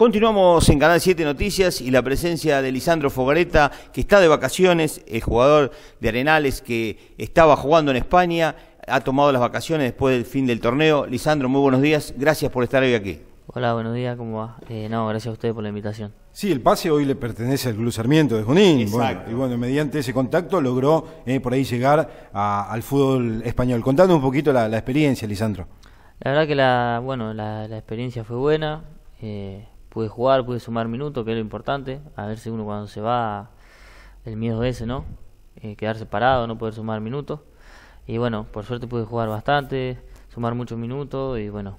Continuamos en Canal 7 Noticias y la presencia de Lisandro Fogareta, que está de vacaciones, el jugador de Arenales que estaba jugando en España, ha tomado las vacaciones después del fin del torneo. Lisandro, muy buenos días, gracias por estar hoy aquí. Hola, buenos días, ¿cómo va? Eh, no, gracias a ustedes por la invitación. Sí, el pase hoy le pertenece al Club Sarmiento de Junín. y bueno, mediante ese contacto logró eh, por ahí llegar al fútbol español. Contando un poquito la, experiencia, Lisandro. La verdad que la, bueno, la, experiencia fue buena. Eh, pude jugar, pude sumar minutos, que es lo importante. A ver si uno cuando se va, el miedo ese, ¿no? Eh, quedarse parado, no poder sumar minutos. Y bueno, por suerte pude jugar bastante, sumar muchos minutos y bueno,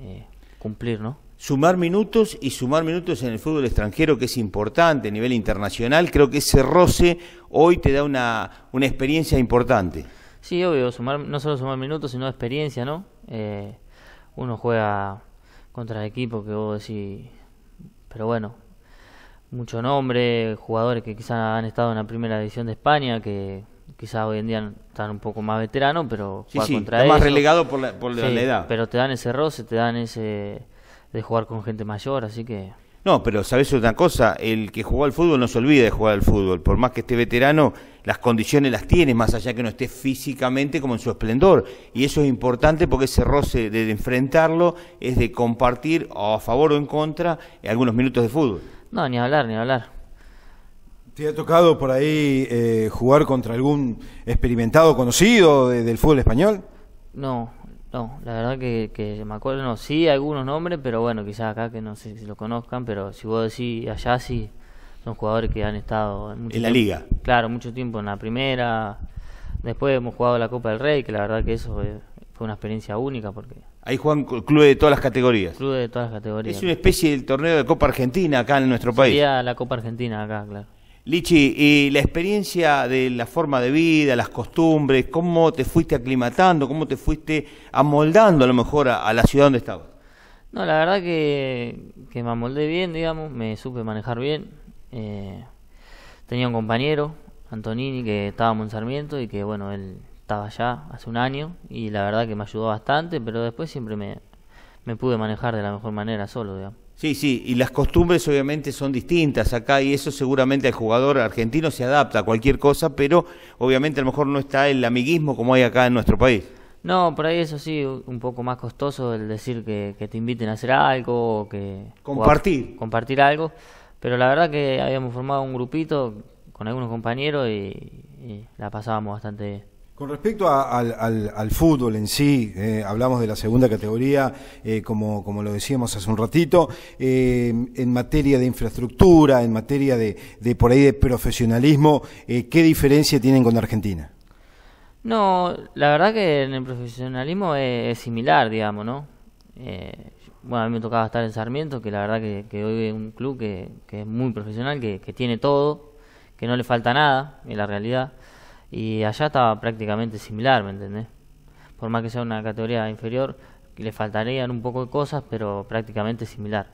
eh, cumplir, ¿no? Sumar minutos y sumar minutos en el fútbol extranjero, que es importante a nivel internacional, creo que ese roce hoy te da una, una experiencia importante. Sí, obvio, sumar, no solo sumar minutos, sino experiencia, ¿no? Eh, uno juega contra equipos que vos decís, pero bueno, mucho nombre, jugadores que quizás han estado en la primera división de España, que quizás hoy en día están un poco más veteranos, pero sí, contra más relegado por, la, por la edad. Pero te dan ese roce, te dan ese de jugar con gente mayor, así que no, pero sabes una cosa, el que jugó al fútbol no se olvida de jugar al fútbol. Por más que esté veterano, las condiciones las tiene, más allá que no esté físicamente como en su esplendor. Y eso es importante porque ese roce de enfrentarlo es de compartir o a favor o en contra algunos minutos de fútbol. No, ni hablar, ni hablar. ¿Te ha tocado por ahí eh, jugar contra algún experimentado conocido del fútbol español? No, no, la verdad que, me acuerdo, no, sí, algunos nombres, pero bueno, quizás acá que no sé si lo conozcan, pero si vos decís allá sí, son jugadores que han estado en, la liga. Claro, mucho tiempo en la primera. Después hemos jugado la Copa del Rey, que la verdad que eso fue una experiencia única porque Ahí juegan clubes de todas las categorías. Clubes de todas las categorías. Es una especie de torneo de Copa Argentina acá en nuestro país. Sí, la Copa Argentina acá, claro. Lichi, y la experiencia de la forma de vida, las costumbres, cómo te fuiste aclimatando, cómo te fuiste amoldando a lo mejor a, la ciudad donde estabas. No, la verdad que, me amoldé bien, digamos, me supe manejar bien. Eh, tenía un compañero, Antonini, que estaba en Sarmiento y que, bueno, él estaba allá hace un año y la verdad que me ayudó bastante, pero después siempre me pude manejar de la mejor manera solo, digamos. Sí, sí, y las costumbres obviamente son distintas acá y eso seguramente el jugador argentino se adapta a cualquier cosa, pero obviamente a lo mejor no está el amiguismo como hay acá en nuestro país. No, por ahí eso sí, un poco más costoso el decir que, te inviten a hacer algo, o que... Compartir. compartir algo, pero la verdad que habíamos formado un grupito con algunos compañeros y, y la pasábamos bastante bien. Con respecto al, fútbol en sí, eh, hablamos de la segunda categoría, eh, como, lo decíamos hace un ratito, eh, en materia de infraestructura, en materia de, por ahí de profesionalismo, ¿qué diferencia tienen con Argentina? No, la verdad que en el profesionalismo es, similar, digamos, ¿no? bueno, a mí me tocaba estar en Sarmiento, que la verdad que, hoy es un club que, es muy profesional, que tiene todo, que no le falta nada, en la realidad y allá estaba prácticamente similar, ¿me entendés? Por más que sea una categoría inferior, le faltarían un poco de cosas, pero prácticamente similar.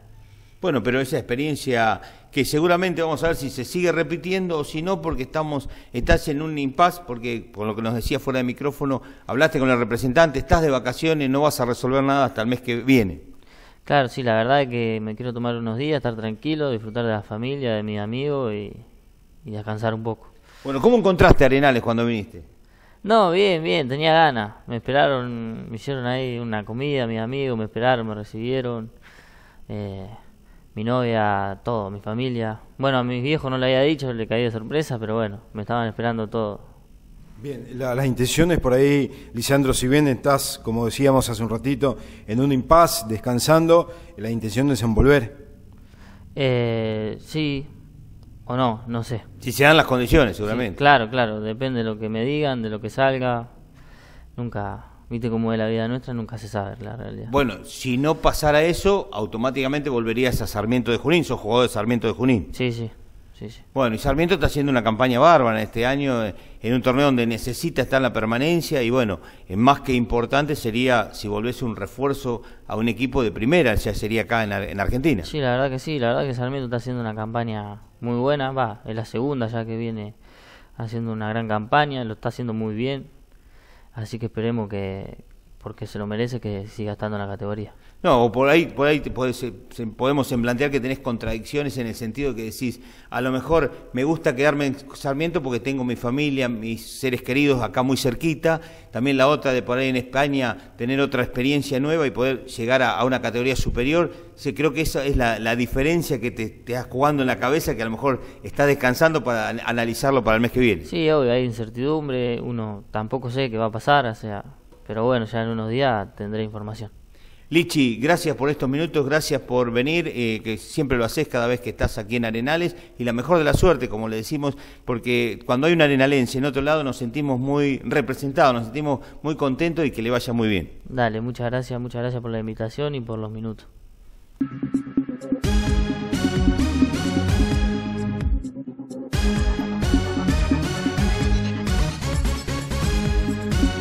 Bueno, pero esa experiencia que seguramente vamos a ver si se sigue repitiendo o si no, porque estamos, estás en un impasse, porque con lo que nos decía fuera de micrófono, hablaste con el representante, estás de vacaciones, no vas a resolver nada hasta el mes que viene. Claro, sí, la verdad es que me quiero tomar unos días, estar tranquilo, disfrutar de la familia, de mis amigos y descansar un poco. Bueno, ¿cómo encontraste Arenales cuando viniste? No, bien, bien, tenía ganas. Me esperaron, me hicieron ahí una comida, mis amigos me esperaron, me recibieron. Eh, mi novia, todo, mi familia. Bueno, a mis viejos no le había dicho, le caí de sorpresa, pero bueno, me estaban esperando todo. Bien, las intenciones por ahí, Lisandro, si bien estás, como decíamos hace un ratito, en un impas, descansando, la intención es envolver. Eh, sí, o no, no sé. Si se dan las condiciones, seguramente. claro, claro, depende de lo que me digan, de lo que salga. Nunca, viste cómo es la vida nuestra, nunca se sabe la realidad. Bueno, si no pasara eso, automáticamente volverías a Sarmiento de Junín, sos jugador de Sarmiento de Junín. Sí, sí. Bueno, y Sarmiento está haciendo una campaña bárbara este año eh, en un torneo donde necesita estar en la permanencia y bueno, eh, más que importante sería si volviese un refuerzo a un equipo de primera, ya sería acá en, en Argentina. Sí, la verdad que sí, la verdad que Sarmiento está haciendo una campaña muy buena, va, es la segunda ya que viene haciendo una gran campaña, lo está haciendo muy bien, así que esperemos que, porque se lo merece, que siga estando en la categoría. No, o por ahí, por ahí te podemos plantear que tenés contradicciones en el sentido que decís, a lo mejor me gusta quedarme en Sarmiento porque tengo mi familia, mis seres queridos acá muy cerquita, también la otra de por ahí en España, tener otra experiencia nueva y poder llegar a, una categoría superior. Sí, creo que esa es la, diferencia que te, te, estás jugando en la cabeza, que a lo mejor estás descansando para analizarlo para el mes que viene. Sí, obvio, hay incertidumbre, uno tampoco sé qué va a pasar, o sea, pero bueno, ya en unos días tendré información. Lichi, gracias por estos minutos, gracias por venir, eh, que siempre lo haces cada vez que estás aquí en Arenales, y la mejor de la suerte, como le decimos, porque cuando hay un arenalense en otro lado nos sentimos muy representados, nos sentimos muy contentos y que le vaya muy bien. Dale, muchas gracias, muchas gracias por la invitación y por los minutos.